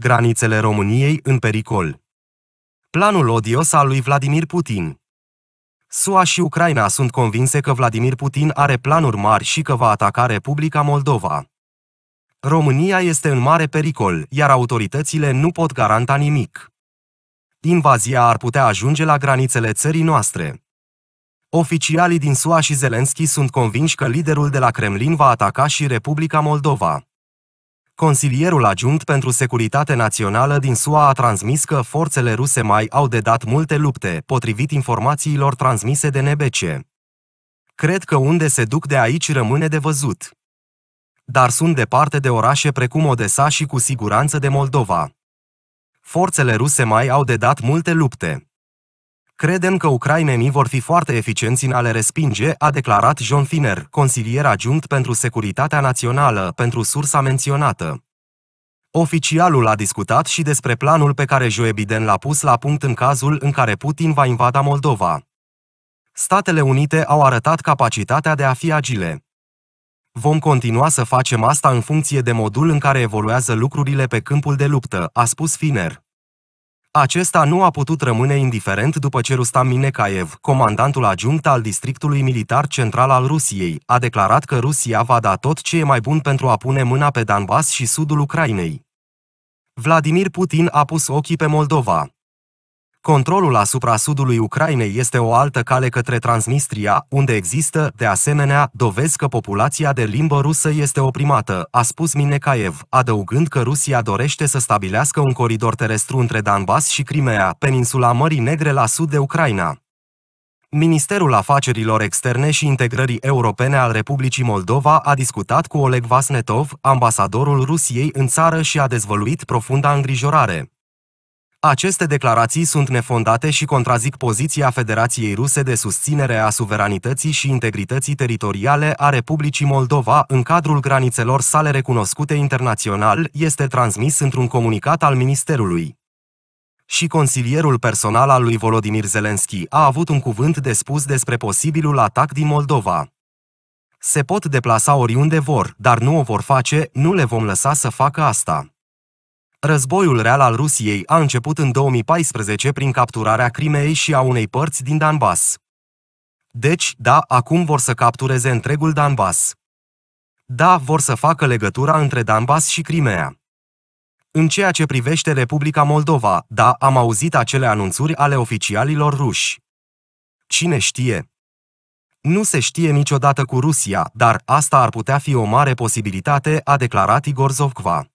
Granițele României în pericol. Planul odios al lui Vladimir Putin. SUA și Ucraina sunt convinse că Vladimir Putin are planuri mari și că va ataca Republica Moldova. România este în mare pericol, iar autoritățile nu pot garanta nimic. Invazia ar putea ajunge la granițele țării noastre. Oficialii din SUA și Zelenski sunt convinși că liderul de la Kremlin va ataca și Republica Moldova. Consilierul adjunct pentru securitate națională din SUA a transmis că forțele ruse mai au de dat multe lupte, potrivit informațiilor transmise de NBC. Cred că unde se duc de aici rămâne de văzut. Dar sunt departe de orașe precum Odessa și cu siguranță de Moldova. Forțele ruse mai au de dat multe lupte. Credem că ucrainenii vor fi foarte eficienți în a le respinge, a declarat John Finer, consilier adjunct pentru securitatea națională, pentru sursa menționată. Oficialul a discutat și despre planul pe care Joe Biden l-a pus la punct în cazul în care Putin va invada Moldova. Statele Unite au arătat capacitatea de a fi agile. Vom continua să facem asta în funcție de modul în care evoluează lucrurile pe câmpul de luptă, a spus Finer. Acesta nu a putut rămâne indiferent după ce Rustam Minekaev, comandantul adjunct al districtului militar central al Rusiei, a declarat că Rusia va da tot ce e mai bun pentru a pune mâna pe Danbas și sudul Ucrainei. Vladimir Putin a pus ochii pe Moldova. Controlul asupra sudului Ucrainei este o altă cale către Transnistria, unde există, de asemenea, dovezi că populația de limbă rusă este oprimată, a spus Minekaev, adăugând că Rusia dorește să stabilească un coridor terestru între Danbas și Crimea, peninsula Mării Negre la sud de Ucraina. Ministerul Afacerilor Externe și Integrării Europene al Republicii Moldova a discutat cu Oleg Vasnetov, ambasadorul Rusiei în țară și a dezvăluit profunda îngrijorare. Aceste declarații sunt nefondate și contrazic poziția Federației Ruse de susținere a suveranității și integrității teritoriale a Republicii Moldova în cadrul granițelor sale recunoscute internațional, este transmis într-un comunicat al Ministerului și consilierul personal al lui Volodimir Zelenski a avut un cuvânt de spus despre posibilul atac din Moldova. Se pot deplasa oriunde vor, dar nu o vor face, nu le vom lăsa să facă asta. Războiul real al Rusiei a început în 2014 prin capturarea Crimeei și a unei părți din Donbass. Deci, da, acum vor să captureze întregul Donbass. Da, vor să facă legătura între Donbass și Crimea. În ceea ce privește Republica Moldova, da, am auzit acele anunțuri ale oficialilor ruși. Cine știe? Nu se știe niciodată cu Rusia, dar asta ar putea fi o mare posibilitate, a declarat Igor Zovkva.